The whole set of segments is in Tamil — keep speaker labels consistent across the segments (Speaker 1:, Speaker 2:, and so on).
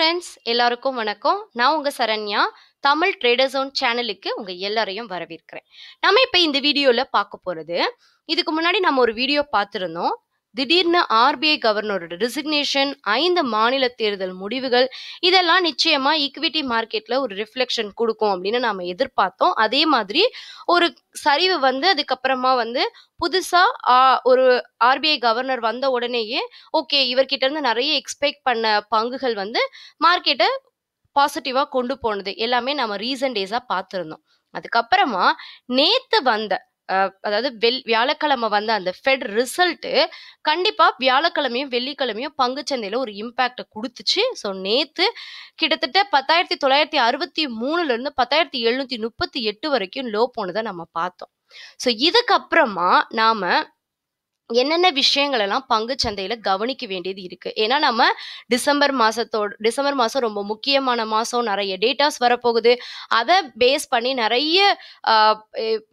Speaker 1: ஃப்ரெண்ட்ஸ் எல்லாருக்கும் வணக்கம் நான் உங்கள் சரண்யா தமிழ் ட்ரேடர்ஸ் ஓன் சேனலுக்கு உங்கள் எல்லாரையும் வரவேற்கிறேன் நம்ம இப்போ இந்த வீடியோவில் பார்க்க போகிறது இதுக்கு முன்னாடி நம்ம ஒரு வீடியோ பார்த்துருந்தோம் திடீர்னு ஆர்பிஐ கவர்னரோட ரிசிக்னேஷன் ஐந்து மாநில தேர்தல் முடிவுகள் இதெல்லாம் நிச்சயமா ஈக்விட்டி மார்க்கெட்ல ஒரு ரிஃப்ளெக்ஷன் கொடுக்கும் அப்படின்னு நாம எதிர்பார்த்தோம் அதே மாதிரி ஒரு சரிவு வந்து அதுக்கப்புறமா வந்து புதுசா ஒரு ஆர்பிஐ கவர்னர் வந்த உடனேயே ஓகே இவர்கிட்ட இருந்து நிறைய எக்ஸ்பெக்ட் பண்ண பங்குகள் வந்து மார்க்கெட்டை பாசிட்டிவா கொண்டு போனது எல்லாமே நம்ம ரீசன்ட் டேஸா பார்த்துருந்தோம் அதுக்கப்புறமா நேத்து வந்த அதாவது வெள் வியாழக்கிழமை வந்த அந்த ஃபெட் ரிசல்ட்டு கண்டிப்பாக வியாழக்கிழமையும் வெள்ளிக்கிழமையும் பங்குச்சந்தையில் ஒரு இம்பேக்டை கொடுத்துச்சு ஸோ நேற்று கிட்டத்தட்ட பத்தாயிரத்தி தொள்ளாயிரத்தி அறுபத்தி மூணுலேருந்து பத்தாயிரத்தி எழுநூற்றி முப்பத்தி எட்டு வரைக்கும் லோ போனதை நம்ம பார்த்தோம் ஸோ இதுக்கப்புறமா நாம் என்னென்ன விஷயங்கள் எல்லாம் பங்கு சந்தையில கவனிக்க வேண்டியது இருக்கு ஏன்னா நம்ம டிசம்பர் மாசத்தோட டிசம்பர் மாசம் ரொம்ப முக்கியமான மாசம் நிறைய டேட்டாஸ் வரப்போகுது அதை பேஸ் பண்ணி நிறைய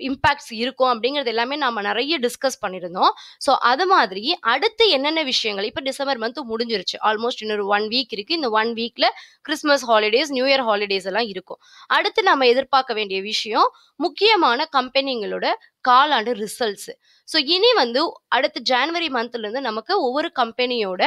Speaker 1: இம்பாக்ட்ஸ் இருக்கும் அப்படிங்கிறது எல்லாமே நம்ம நிறைய டிஸ்கஸ் பண்ணியிருந்தோம் ஸோ அது மாதிரி அடுத்து என்னென்ன விஷயங்கள் இப்போ டிசம்பர் மந்த் முடிஞ்சிருச்சு ஆல்மோஸ்ட் இன்னொரு ஒன் வீக் இருக்கு இந்த ஒன் வீக்ல Christmas holidays new year holidays எல்லாம் இருக்கும் அடுத்து நம்ம எதிர்பார்க்க வேண்டிய விஷயம் முக்கியமான கம்பெனிங்களோட காலாண்டு ரிசல்ட்ஸ் ஸோ இனி வந்து அடுத்த ஜான்வரி மந்த்லேருந்து நமக்கு ஒவ்வொரு கம்பெனியோட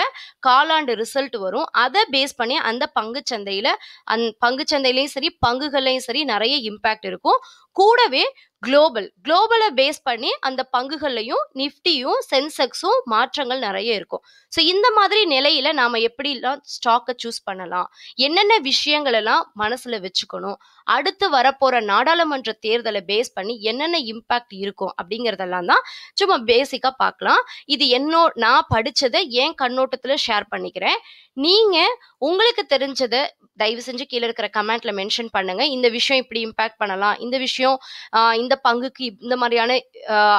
Speaker 1: காலாண்டு ரிசல்ட் வரும் அதை பேஸ் பண்ணி அந்த சந்தையில் அந் சந்தையிலையும் சரி பங்குகள்லையும் சரி நிறைய இம்பேக்ட் இருக்கும் கூடவே குளோபல் குளோபலை பேஸ் பண்ணி அந்த பங்குகள்லையும் நிஃப்டியும் சென்செக்ஸும் மாற்றங்கள் நிறைய இருக்கும் ஸோ இந்த மாதிரி நிலையில நாம் எப்படிலாம் ஸ்டாக்கை சூஸ் பண்ணலாம் என்னென்ன விஷயங்கள் எல்லாம் மனசில் வச்சுக்கணும் அடுத்து வரப்போகிற நாடாளுமன்ற தேர்தலை பேஸ் பண்ணி என்னென்ன இம்பேக்ட் இருக்கும் அப்படிங்கிறதெல்லாம் தான் சும்மா பேசிக்காக பார்க்கலாம் இது என்னோ நான் படித்ததை என் கண்ணோட்டத்தில் ஷேர் பண்ணிக்கிறேன் நீங்கள் உங்களுக்கு தெரிஞ்சதை தயவு செஞ்சு கீழே இருக்கிற கமெண்ட்ல மென்ஷன் பண்ணுங்க இந்த விஷயம் இப்படி இம்பேக்ட் பண்ணலாம் இந்த விஷயம் இந்த இந்த பங்குக்கு இந்த மாதிரியான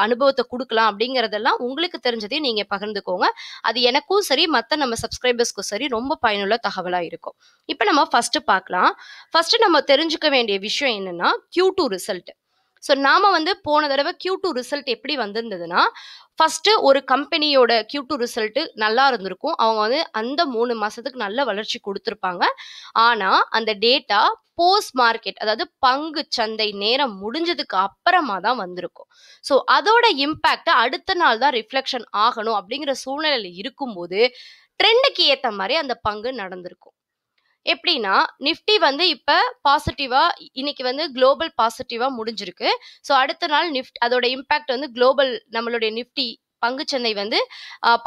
Speaker 1: அனுபவத்தை கொடுக்கலாம் அப்படிங்கிறதெல்லாம் உங்களுக்கு தெரிஞ்சதையும் நீங்கள் பகிர்ந்துக்கோங்க அது எனக்கும் சரி மற்ற நம்ம சப்ஸ்கிரைபர்ஸ்க்கும் சரி ரொம்ப பயனுள்ள தகவலாக இருக்கும் இப்போ நம்ம ஃபர்ஸ்ட் பார்க்கலாம் ஃபர்ஸ்ட் நம்ம தெரிஞ்சுக்க வேண்டிய விஷயம் என்னென்னா கியூ டூ ரிசல்ட் ஸோ நாம் வந்து போன தடவை கியூ டூ ரிசல்ட் எப்படி வந்திருந்ததுன்னா ஃபஸ்ட்டு ஒரு கம்பெனியோட கியூ டூ ரிசல்ட்டு நல்லா இருந்திருக்கும் அவங்க வந்து அந்த மூணு மாதத்துக்கு நல்ல வளர்ச்சி கொடுத்துருப்பாங்க ஆனால் அந்த டேட்டா போஸ்ட் மார்க்கெட் அதாவது பங்கு சந்தை நேரம் முடிஞ்சதுக்கு அப்புறமா தான் வந்திருக்கும் ஸோ அதோட இம்பேக்டை அடுத்த நாள் தான் ரிஃப்ளெக்ஷன் ஆகணும் அப்படிங்கிற சூழ்நிலையில் இருக்கும்போது ட்ரெண்டுக்கு ஏற்ற மாதிரி அந்த பங்கு நடந்திருக்கும் எப்படின்னா நிஃப்டி வந்து இப்போ பாசிட்டிவாக இன்னைக்கு வந்து குளோபல் பாசிட்டிவாக முடிஞ்சிருக்கு ஸோ அடுத்த நாள் நிஃப்ட் அதோட இம்பேக்ட் வந்து குளோபல் நம்மளுடைய நிஃப்டி பங்குச்சந்தை வந்து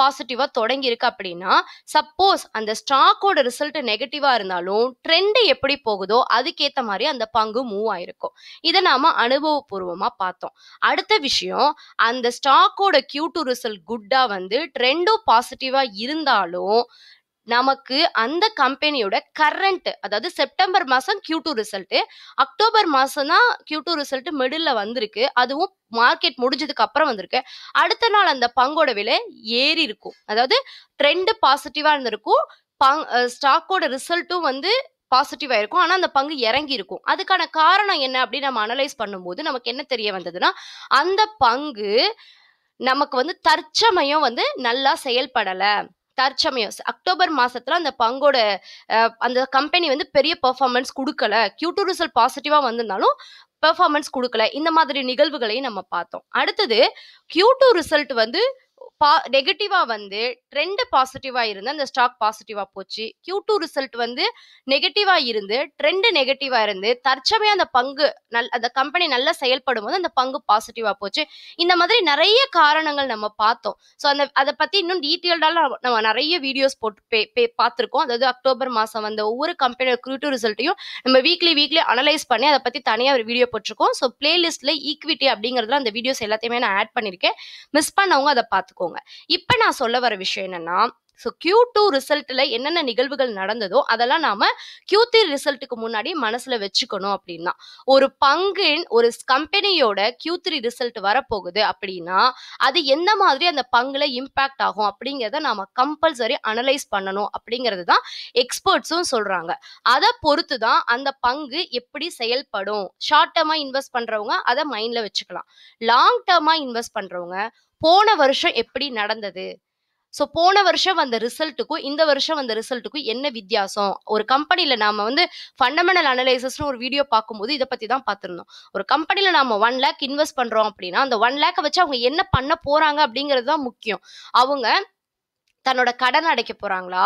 Speaker 1: பாசிட்டிவாக தொடங்கி இருக்கு அப்படின்னா சப்போஸ் அந்த ஸ்டாக்கோட ரிசல்ட் நெகட்டிவாக இருந்தாலும் ட்ரெண்டு எப்படி போகுதோ அதுக்கேற்ற மாதிரி அந்த பங்கு மூவ் ஆயிருக்கும் இதை நாம் அனுபவபூர்வமாக பார்த்தோம் அடுத்த விஷயம் அந்த ஸ்டாக்கோட கியூ டூ ரிசல்ட் குட்டாக வந்து ட்ரெண்டும் பாசிட்டிவாக இருந்தாலும் நமக்கு அந்த கம்பெனியோட கரண்ட் அதாவது செப்டம்பர் மாதம் கியூ டூ ரிசல்ட்டு அக்டோபர் மாதம் தான் கியூ டூ ரிசல்ட் மிடில் வந்திருக்கு அதுவும் மார்க்கெட் முடிஞ்சதுக்கு அப்புறம் வந்திருக்கு அடுத்த நாள் அந்த பங்கோட விலை ஏறி இருக்கும் அதாவது ட்ரெண்டு பாசிட்டிவாக இருந்திருக்கும் பங் ஸ்டாக்கோட ரிசல்ட்டும் வந்து பாசிட்டிவாக இருக்கும் ஆனால் அந்த பங்கு இறங்கி இருக்கும் அதுக்கான காரணம் என்ன அப்படின்னு நம்ம அனலைஸ் பண்ணும்போது நமக்கு என்ன தெரிய வந்ததுன்னா அந்த பங்கு நமக்கு வந்து தற்சமயம் வந்து நல்லா செயல்படலை தற்சமயம் அக்டோபர் மாசத்துல அந்த பங்கோட அந்த கம்பெனி வந்து பெரிய பெர்ஃபார்மன்ஸ் கொடுக்கல டூ ரிசல்ட் பாசிட்டிவா வந்திருந்தாலும் பெர்ஃபார்மன்ஸ் கொடுக்கல இந்த மாதிரி நிகழ்வுகளையும் நம்ம பார்த்தோம் அடுத்தது கியூ டூ ரிசல்ட் வந்து பா நெகட்டிவாக வந்து ட்ரெண்டு பாசிட்டிவா இருந்து அந்த ஸ்டாக் பாசிட்டிவா போச்சு கியூ டூ ரிசல்ட் வந்து நெகட்டிவாக இருந்து ட்ரெண்டு நெகட்டிவாக இருந்து தற்சமையாக அந்த பங்கு நல் அந்த கம்பெனி நல்லா செயல்படும் போது அந்த பங்கு பாசிட்டிவா போச்சு இந்த மாதிரி நிறைய காரணங்கள் நம்ம பார்த்தோம் ஸோ அந்த அதை பற்றி இன்னும் டீட்டெயில்டாக நம்ம நிறைய வீடியோஸ் போட்டு பே பே பார்த்துருக்கோம் அதாவது அக்டோபர் மாதம் வந்த ஒவ்வொரு கம்பெனியோட கியூ டூ ரிசல்ட்டையும் நம்ம வீக்லி வீக்லி அனலைஸ் பண்ணி அதை பற்றி தனியாக ஒரு வீடியோ போட்டிருக்கோம் ஸோ பிளேலிஸ்ட்ல ஈக்விட்டி அப்படிங்கிறதுல அந்த வீடியோஸ் எல்லாத்தையுமே நான் ஆட் பண்ணியிருக்கேன் மிஸ் பண்ணவங்க அதை பார்த்து பார்த்துக்கோங்க இப்போ நான் சொல்ல வர விஷயம் என்னன்னா ஸோ கியூ டூ ரிசல்ட்டில் என்னென்ன நிகழ்வுகள் நடந்ததோ அதெல்லாம் நாம கியூ த்ரீ ரிசல்ட்டுக்கு முன்னாடி மனசில் வச்சுக்கணும் அப்படின்னா ஒரு பங்கின் ஒரு கம்பெனியோட கியூ த்ரீ ரிசல்ட் வரப்போகுது அப்படின்னா அது எந்த மாதிரி அந்த பங்கில் இம்பேக்ட் ஆகும் அப்படிங்கிறத நாம் கம்பல்சரி அனலைஸ் பண்ணணும் அப்படிங்கிறது தான் எக்ஸ்பர்ட்ஸும் சொல்கிறாங்க அதை பொறுத்து தான் அந்த பங்கு எப்படி செயல்படும் ஷார்ட் டேர்மாக இன்வெஸ்ட் பண்ணுறவங்க அதை மைண்டில் வச்சுக்கலாம் லாங் டேர்மாக இன்வெஸ்ட் பண்ணுறவங்க போன வருஷம் எப்படி நடந்தது ஸோ போன வருஷம் வந்த ரிசல்ட்டுக்கும் இந்த வருஷம் வந்த ரிசல்ட்டுக்கும் என்ன வித்தியாசம் ஒரு கம்பெனியில் நாம் வந்து ஃபண்டமெண்டல் அனலைசஸ்னு ஒரு வீடியோ பார்க்கும்போது இதை பற்றி தான் பார்த்துருந்தோம் ஒரு கம்பெனியில் நாம் ஒன் லேக் இன்வெஸ்ட் பண்ணுறோம் அப்படின்னா அந்த ஒன் லேக்கை வச்சு அவங்க என்ன பண்ண போகிறாங்க அப்படிங்கிறது தான் முக்கியம் அவங்க தன்னோட கடன் அடைக்க போறாங்களா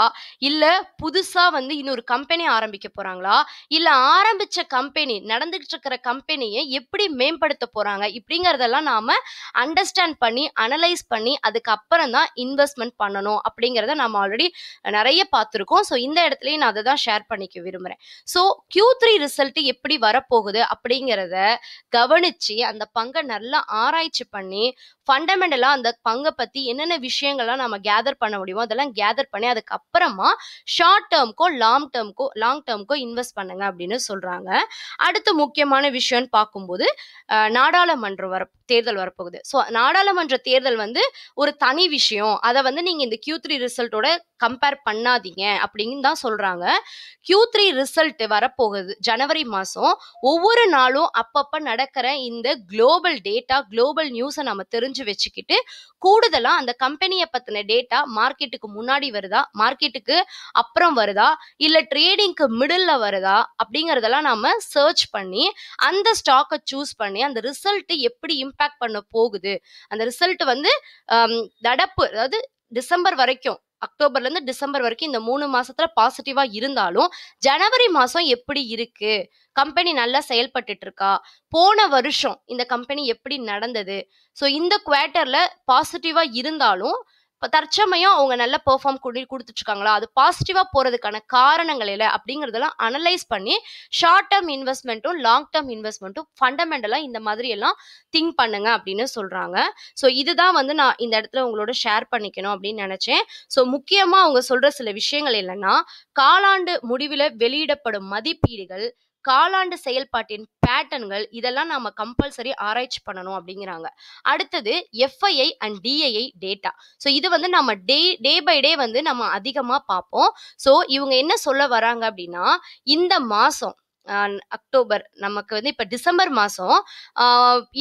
Speaker 1: இல்ல புதுசா வந்து இன்னொரு கம்பெனி ஆரம்பிக்க போறாங்களா இல்ல ஆரம்பிச்ச கம்பெனி நடந்துகிட்டு இருக்கிற கம்பெனியை எப்படி மேம்படுத்த போறாங்க இப்படிங்கறதெல்லாம் நாம அண்டர்ஸ்டாண்ட் பண்ணி அனலைஸ் பண்ணி அதுக்கப்புறம் தான் இன்வெஸ்ட்மெண்ட் பண்ணணும் அப்படிங்கிறத நம்ம ஆல்ரெடி நிறைய பார்த்துருக்கோம் ஸோ இந்த இடத்துலயும் நான் அதை தான் ஷேர் பண்ணிக்க விரும்புறேன் ஸோ கியூ த்ரீ ரிசல்ட் எப்படி வரப்போகுது அப்படிங்கிறத கவனிச்சு அந்த பங்கை நல்லா ஆராய்ச்சி பண்ணி ஃபண்டமெண்டலா அந்த பங்கை பத்தி என்னென்ன விஷயங்கள்லாம் நம்ம கேதர் பண்ண முடியுமோ அதெல்லாம் கேதர் பண்ணி அதுக்கப்புறமா ஷார்ட் டேர்ம்க்கோ லாங் டேர்ம்க்கோ லாங் டேர்ம்க்கோ இன்வெஸ்ட் பண்ணுங்க அப்படின்னு சொல்றாங்க அடுத்து முக்கியமான விஷயம்னு பார்க்கும்போது நாடாளுமன்றம் வர தேர்தல் வரப்போகுது ஸோ நாடாளுமன்ற தேர்தல் வந்து ஒரு தனி விஷயம் அதை வந்து நீங்கள் இந்த கியூ த்ரீ ரிசல்ட்டோட கம்பேர் பண்ணாதீங்க அப்படின்னு தான் சொல்கிறாங்க கியூ த்ரீ ரிசல்ட் வரப்போகுது ஜனவரி மாதம் ஒவ்வொரு நாளும் அப்பப்போ நடக்கிற இந்த குளோபல் டேட்டா குளோபல் நியூஸை நம்ம தெரிஞ்சு வச்சுக்கிட்டு கூடுதலாக அந்த கம்பெனியை பற்றின டேட்டா மார்க்கெட்டுக்கு முன்னாடி வருதா மார்க்கெட்டுக்கு அப்புறம் வருதா இல்லை ட்ரேடிங்க்கு மிடில் வருதா அப்படிங்கிறதெல்லாம் நாம் சர்ச் பண்ணி அந்த ஸ்டாக்கை சூஸ் பண்ணி அந்த ரிசல்ட் எப்படி இம்பாக்ட் பண்ண போகுது அந்த ரிசல்ட் வந்து நடப்பு அதாவது டிசம்பர் வரைக்கும் அக்டோபர்லேருந்து டிசம்பர் வரைக்கும் இந்த மூணு மாசத்துல பாசிட்டிவா இருந்தாலும் ஜனவரி மாசம் எப்படி இருக்கு கம்பெனி நல்லா செயல்பட்டு இருக்கா போன வருஷம் இந்த கம்பெனி எப்படி நடந்தது ஸோ இந்த குவார்ட்டர்ல பாசிட்டிவா இருந்தாலும் தற்சமயம் அவங்க நல்ல பெர்ஃபார்ம் கொண்டு கொடுத்துட்ருக்காங்களா அது பாசிட்டிவாக போகிறதுக்கான காரணங்கள் இல்லை அப்படிங்கிறதெல்லாம் அனலைஸ் பண்ணி ஷார்ட் டேர்ம் இன்வெஸ்ட்மெண்ட்டும் லாங் டேர்ம் இன்வெஸ்ட்மெண்ட்டும் ஃபண்டமெண்டலாக இந்த மாதிரி எல்லாம் திங்க் பண்ணுங்க அப்படின்னு சொல்கிறாங்க ஸோ இதுதான் வந்து நான் இந்த இடத்துல உங்களோட ஷேர் பண்ணிக்கணும் அப்படின்னு நினச்சேன் ஸோ முக்கியமாக அவங்க சொல்கிற சில விஷயங்கள் இல்லைன்னா காலாண்டு முடிவில் வெளியிடப்படும் மதிப்பீடுகள் காலாண்டு செயல்பாட்டின் பேட்டர்ன்கள் இதெல்லாம் நாம கம்பல்சரி ஆராய்ச்சி பண்ணணும் அப்படிங்கிறாங்க அடுத்தது FII and DII data so இது வந்து நம்ம டே டே பை டே வந்து நம்ம அதிகமாக பார்ப்போம் ஸோ இவங்க என்ன சொல்ல வராங்க அப்படின்னா இந்த மாதம் அக்டோபர் நமக்கு வந்து இப்போ டிசம்பர் மாதம்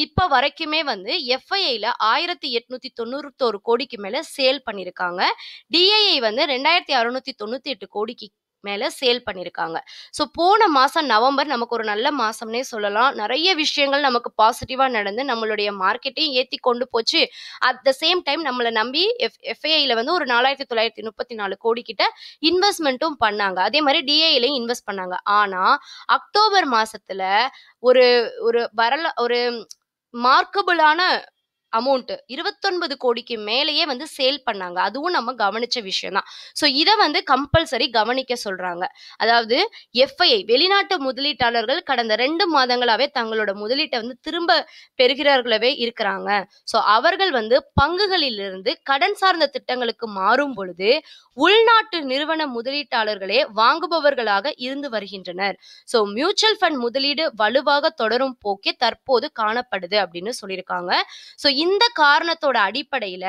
Speaker 1: இப்போ வரைக்குமே வந்து எஃப்ஐஐயில் ஆயிரத்தி எட்நூற்றி தொண்ணூத்தோரு கோடிக்கு மேலே சேல் பண்ணியிருக்காங்க டிஐஐ வந்து ரெண்டாயிரத்தி அறுநூற்றி தொண்ணூற்றி எட்டு கோடிக்கு மேலே சேல் பண்ணியிருக்காங்க ஸோ போன மாதம் நவம்பர் நமக்கு ஒரு நல்ல மாதம்னே சொல்லலாம் நிறைய விஷயங்கள் நமக்கு பாசிட்டிவாக நடந்து நம்மளுடைய மார்க்கெட்டையும் ஏற்றி கொண்டு போச்சு அட் த சேம் டைம் நம்மளை நம்பி எஃப் எஃப்ஐயில் வந்து ஒரு நாலாயிரத்தி தொள்ளாயிரத்தி முப்பத்தி நாலு கோடி கிட்ட இன்வெஸ்ட்மெண்ட்டும் பண்ணாங்க அதே மாதிரி டிஏலையும் இன்வெஸ்ட் பண்ணாங்க ஆனால் அக்டோபர் மாதத்தில் ஒரு ஒரு வரல ஒரு மார்க்கபிளான அமௌண்ட் இருபத்தொன்பது கோடிக்கு மேலேயே வந்து சேல் பண்ணாங்க அதுவும் நம்ம கவனிச்ச விஷயம் தான் ஸோ இதை வந்து கம்பல்சரி கவனிக்க சொல்றாங்க அதாவது எஃப்ஐஐ வெளிநாட்டு முதலீட்டாளர்கள் கடந்த ரெண்டு மாதங்களாவே தங்களோட முதலீட்டை வந்து திரும்ப பெறுகிறார்களவே இருக்கிறாங்க ஸோ அவர்கள் வந்து பங்குகளிலிருந்து கடன் சார்ந்த திட்டங்களுக்கு மாறும் பொழுது உள்நாட்டு நிறுவன முதலீட்டாளர்களே வாங்குபவர்களாக இருந்து வருகின்றனர் ஸோ மியூச்சுவல் ஃபண்ட் முதலீடு வலுவாக தொடரும் போக்கே தற்போது காணப்படுது அப்படின்னு சொல்லியிருக்காங்க ஸோ இந்த காரணத்தோட அடிப்படையில்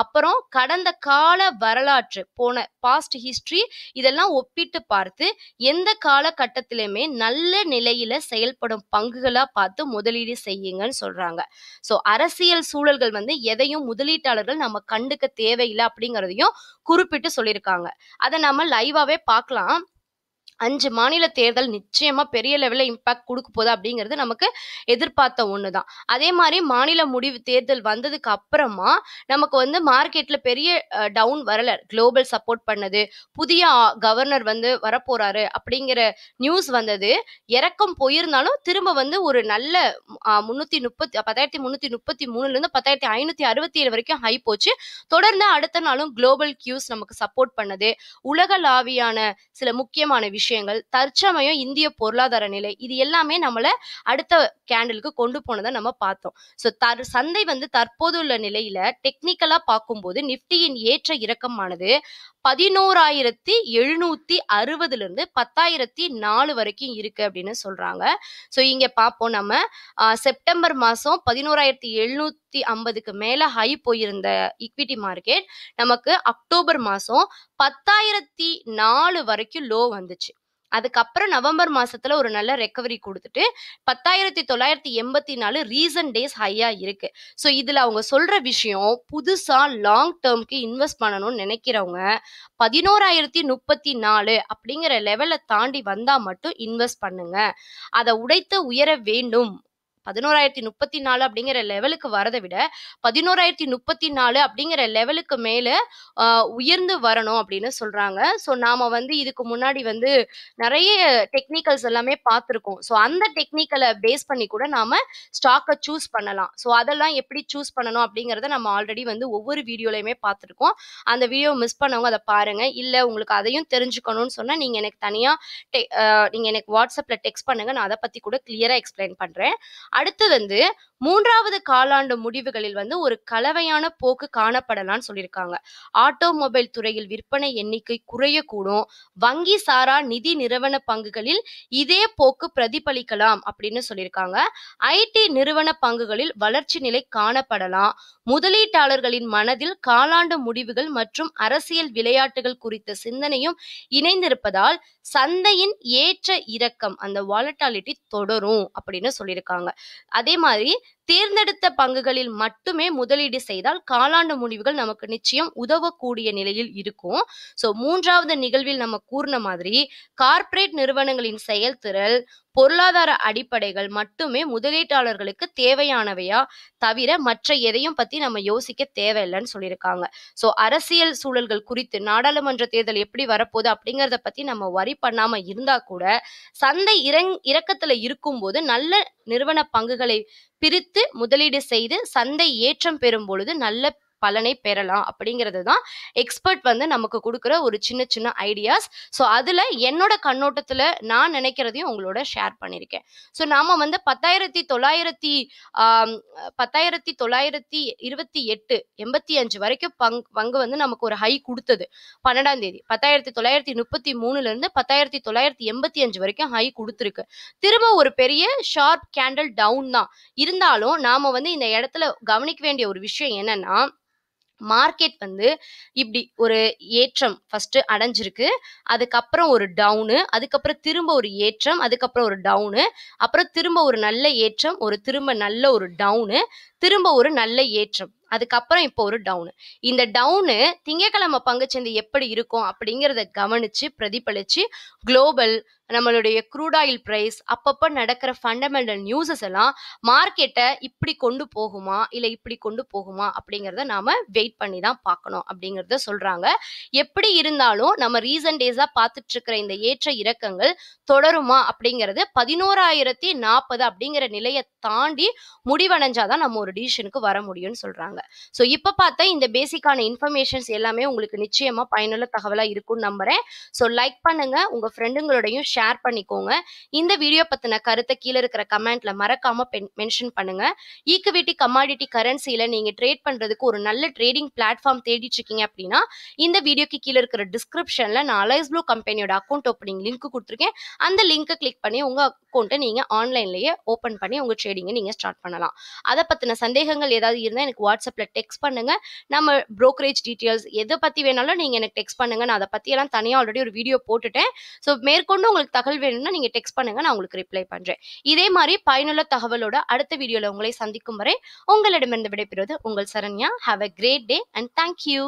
Speaker 1: அப்புறம் கடந்த கால வரலாற்று போன பாஸ்ட் ஹிஸ்ட்ரி இதெல்லாம் ஒப்பிட்டு பார்த்து எந்த காலகட்டத்திலுமே நல்ல நிலையில செயல்படும் பங்குகளாக பார்த்து முதலீடு செய்யுங்கன்னு சொல்றாங்க ஸோ அரசியல் சூழல்கள் வந்து எதையும் முதலீட்டாளர்கள் நம்ம கண்டுக்க தேவையில்லை அப்படிங்கிறதையும் குறிப்பிட்டு சொல்லியிருக்காங்க அதை நம்ம லைவாவே பார்க்கலாம் அஞ்சு மாநில தேர்தல் நிச்சயமா பெரிய லெவலில் இம்பாக்ட் கொடுக்க போதா அப்படிங்கிறது நமக்கு எதிர்பார்த்த ஒன்று தான் அதே மாதிரி மாநில முடிவு தேர்தல் வந்ததுக்கு அப்புறமா நமக்கு வந்து மார்க்கெட்ல பெரிய டவுன் வரல குளோபல் சப்போர்ட் பண்ணது புதிய கவர்னர் வந்து வரப்போறாரு அப்படிங்கிற நியூஸ் வந்தது இறக்கம் போயிருந்தாலும் திரும்ப வந்து ஒரு நல்ல முன்னூத்தி முப்பத்தி பத்தாயிரத்தி முன்னூத்தி முப்பத்தி மூணுல இருந்து பத்தாயிரத்தி ஐநூத்தி அறுபத்தி ஏழு வரைக்கும் ஹை போச்சு தொடர்ந்து அடுத்த நாளும் குளோபல் கியூஸ் நமக்கு சப்போர்ட் பண்ணது உலகளாவியான சில முக்கியமான விஷயம் விஷயங்கள் தற்சமயம் இந்திய பொருளாதார நிலை இது எல்லாமே நம்மளை அடுத்த கேண்டலுக்கு கொண்டு போனதை நம்ம பார்த்தோம் ஸோ தர் சந்தை வந்து தற்போது உள்ள நிலையில டெக்னிக்கலா பார்க்கும்போது நிப்டியின் ஏற்ற இறக்கமானது பதினோராயிரத்தி எழுநூத்தி அறுபதுல இருந்து பத்தாயிரத்தி நாலு வரைக்கும் இருக்கு அப்படின்னு சொல்றாங்க ஸோ இங்க பார்ப்போம் நம்ம செப்டம்பர் மாசம் பதினோராயிரத்தி எழுநூத்தி ஐம்பதுக்கு மேல ஹை போயிருந்த இக்விட்டி மார்க்கெட் நமக்கு அக்டோபர் மாசம் பத்தாயிரத்தி நாலு வரைக்கும் லோ வந்துச்சு அதுக்கப்புறம் நவம்பர் மாசத்துல ஒரு நல்ல ரெக்கவரி கொடுத்துட்டு பத்தாயிரத்தி தொள்ளாயிரத்தி எண்பத்தி நாலு ரீசன் டேஸ் ஹையா இருக்கு ஸோ இதுல அவங்க சொல்ற விஷயம் புதுசா லாங் டேர்ம்க்கு இன்வெஸ்ட் பண்ணணும்னு நினைக்கிறவங்க பதினோராயிரத்தி முப்பத்தி நாலு அப்படிங்கிற லெவலை தாண்டி வந்தா மட்டும் இன்வெஸ்ட் பண்ணுங்க அதை உடைத்து உயர வேண்டும் பதினோராயிரத்தி முப்பத்தி நாலு அப்படிங்கிற லெவலுக்கு வரதை விட பதினோராயிரத்தி முப்பத்தி நாலு அப்படிங்கிற லெவலுக்கு மேலே உயர்ந்து வரணும் அப்படின்னு சொல்கிறாங்க ஸோ நாம் வந்து இதுக்கு முன்னாடி வந்து நிறைய டெக்னிக்கல்ஸ் எல்லாமே பார்த்துருக்கோம் ஸோ அந்த டெக்னிக்கலை பேஸ் பண்ணி கூட நாம ஸ்டாக்கை சூஸ் பண்ணலாம் ஸோ அதெல்லாம் எப்படி சூஸ் பண்ணணும் அப்படிங்கிறத நம்ம ஆல்ரெடி வந்து ஒவ்வொரு வீடியோலையுமே பார்த்துருக்கோம் அந்த வீடியோ மிஸ் பண்ணவங்க அதை பாருங்கள் இல்லை உங்களுக்கு அதையும் தெரிஞ்சுக்கணும்னு சொன்னால் நீங்கள் எனக்கு தனியாக டெ நீங்கள் எனக்கு வாட்ஸ்அப்பில் டெக்ஸ்ட் பண்ணுங்க நான் அதை பற்றி கூட கிளியராக எக்ஸ்பிளைன் பண்ணுறேன் அடுத்து வந்து மூன்றாவது காலாண்டு முடிவுகளில் வந்து ஒரு கலவையான போக்கு காணப்படலாம்னு சொல்லியிருக்காங்க ஆட்டோமொபைல் துறையில் விற்பனை எண்ணிக்கை குறையக்கூடும் வங்கி சாரா நிதி நிறுவன பங்குகளில் இதே போக்கு பிரதிபலிக்கலாம் அப்படின்னு சொல்லியிருக்காங்க ஐடி நிறுவன பங்குகளில் வளர்ச்சி நிலை காணப்படலாம் முதலீட்டாளர்களின் மனதில் காலாண்டு முடிவுகள் மற்றும் அரசியல் விளையாட்டுகள் குறித்த சிந்தனையும் இணைந்திருப்பதால் சந்தையின் ஏற்ற இறக்கம் அந்த வாலட்டாலிட்டி தொடரும் அப்படின்னு சொல்லியிருக்காங்க அதே மாதிரி தேர்ந்தெடுத்த பங்குகளில் மட்டுமே முதலீடு செய்தால் காலாண்டு முடிவுகள் நமக்கு நிச்சயம் உதவக்கூடிய நிலையில் இருக்கும் ஸோ மூன்றாவது நிகழ்வில் நம்ம கூறின மாதிரி கார்ப்பரேட் நிறுவனங்களின் செயல்திறல் பொருளாதார அடிப்படைகள் மட்டுமே முதலீட்டாளர்களுக்கு தேவையானவையா தவிர மற்ற எதையும் பத்தி நம்ம யோசிக்க தேவையில்லைன்னு சொல்லியிருக்காங்க ஸோ அரசியல் சூழல்கள் குறித்து நாடாளுமன்ற தேர்தல் எப்படி வரப்போகுது அப்படிங்கிறத பத்தி நம்ம வரி பண்ணாம இருந்தா கூட சந்தை இறங் இறக்கத்துல இருக்கும்போது நல்ல நிறுவன பங்குகளை பிரித்து முதலீடு செய்து சந்தை ஏற்றம் பெறும் பொழுது நல்ல பலனை பெறலாம் அப்படிங்கிறது தான் எக்ஸ்பர்ட் வந்து நமக்கு கொடுக்குற ஒரு சின்ன சின்ன ஐடியாஸ் ஸோ அதில் என்னோட கண்ணோட்டத்தில் நான் நினைக்கிறதையும் உங்களோட ஷேர் பண்ணியிருக்கேன் ஸோ நாம் வந்து பத்தாயிரத்தி தொள்ளாயிரத்தி பத்தாயிரத்தி தொள்ளாயிரத்தி இருபத்தி எட்டு எண்பத்தி அஞ்சு வரைக்கும் பங்கு பங்கு வந்து நமக்கு ஒரு ஹை கொடுத்தது பன்னெண்டாம் தேதி பத்தாயிரத்தி தொள்ளாயிரத்தி முப்பத்தி மூணுலேருந்து பத்தாயிரத்தி தொள்ளாயிரத்தி எண்பத்தி அஞ்சு வரைக்கும் ஹை கொடுத்துருக்கு திரும்ப ஒரு பெரிய ஷார்ப் கேண்டில் டவுன் தான் இருந்தாலும் நாம் வந்து இந்த இடத்துல கவனிக்க வேண்டிய ஒரு விஷயம் என்னன்னா மார்க்கெட் வந்து இப்படி ஒரு ஏற்றம் ஃபஸ்ட்டு அடைஞ்சிருக்கு அதுக்கப்புறம் ஒரு டவுனு அதுக்கப்புறம் திரும்ப ஒரு ஏற்றம் அதுக்கப்புறம் ஒரு டவுனு அப்புறம் திரும்ப ஒரு நல்ல ஏற்றம் ஒரு திரும்ப நல்ல ஒரு டவுனு திரும்ப ஒரு நல்ல ஏற்றம் அதுக்கப்புறம் இப்போ ஒரு டவுனு இந்த டவுனு திங்கக்கிழமை பங்குச்சந்தை எப்படி இருக்கும் அப்படிங்கிறத கவனித்து பிரதிபலித்து குளோபல் நம்மளுடைய க்ரூடாயில் ப்ரைஸ் அப்பப்போ நடக்கிற ஃபண்டமெண்டல் நியூஸஸ் எல்லாம் மார்க்கெட்டை இப்படி கொண்டு போகுமா இல்லை இப்படி கொண்டு போகுமா அப்படிங்கிறத நாம வெயிட் பண்ணி தான் பார்க்கணும் அப்படிங்கிறத சொல்கிறாங்க எப்படி இருந்தாலும் நம்ம ரீசன்ட் டேஸாக பார்த்துட்ருக்கிற இந்த ஏற்ற இறக்கங்கள் தொடருமா அப்படிங்கிறது பதினோராயிரத்தி நாற்பது அப்படிங்கிற நிலையை தாண்டி முடிவடைஞ்சாதான் நம்ம ஒரு டிசிஷனுக்கு வர முடியும்னு சொல்கிறாங்க சொல்லியிருக்காங்க ஸோ இப்போ பார்த்தா இந்த பேசிக்கான இன்ஃபர்மேஷன்ஸ் எல்லாமே உங்களுக்கு நிச்சயமாக பயனுள்ள தகவலாக இருக்கும்னு நம்புகிறேன் ஸோ லைக் பண்ணுங்க உங்கள் ஃப்ரெண்டுங்களோடையும் ஷேர் பண்ணிக்கோங்க இந்த வீடியோ பற்றின கருத்தை கீழே இருக்கிற கமெண்ட்ல மறக்காமல் மென்ஷன் பண்ணுங்க ஈக்குவிட்டி கமாடிட்டி கரன்சியில நீங்கள் ட்ரேட் பண்ணுறதுக்கு ஒரு நல்ல ட்ரேடிங் பிளாட்ஃபார்ம் தேடிட்டு இருக்கீங்க அப்படின்னா இந்த வீடியோக்கு கீழே இருக்கிற டிஸ்கிரிப்ஷனில் நான் அலைஸ் ப்ளூ கம்பெனியோட அக்கௌண்ட் ஓப்பனிங் லிங்க் கொடுத்துருக்கேன் அந்த லிங்க்கை கிளிக் பண்ணி உங்கள் அக்கௌண்ட்டை நீங்கள் ஆன்லைன்லேயே ஓப்பன் பண்ணி உங்கள் ட்ரேடிங்கை நீங்கள் ஸ்டார்ட் பண்ணலாம் அதை பற்றின சந்தேகங்கள் ஏதாவது இருந்தால் எனக்கு வாட்ஸ்அப் வாட்ஸ்அப்பில் டெக்ஸ்ட் பண்ணுங்கள் நம்ம ப்ரோக்கரேஜ் டீட்டெயில்ஸ் எதை பற்றி வேணாலும் நீங்கள் எனக்கு டெக்ஸ்ட் பண்ணுங்கள் நான் அதை பற்றியெல்லாம் தனியாக ஆல்ரெடி ஒரு வீடியோ போட்டுட்டேன் ஸோ மேற்கொண்டு உங்களுக்கு தகவல் வேணும்னா நீங்கள் டெக்ஸ்ட் பண்ணுங்கள் நான் உங்களுக்கு ரிப்ளை பண்ணுறேன் இதே மாதிரி பயனுள்ள தகவலோட அடுத்த வீடியோவில் உங்களை சந்திக்கும் வரை உங்களிடமிருந்து விடைபெறுவது உங்கள் Saranya have a great day and thank you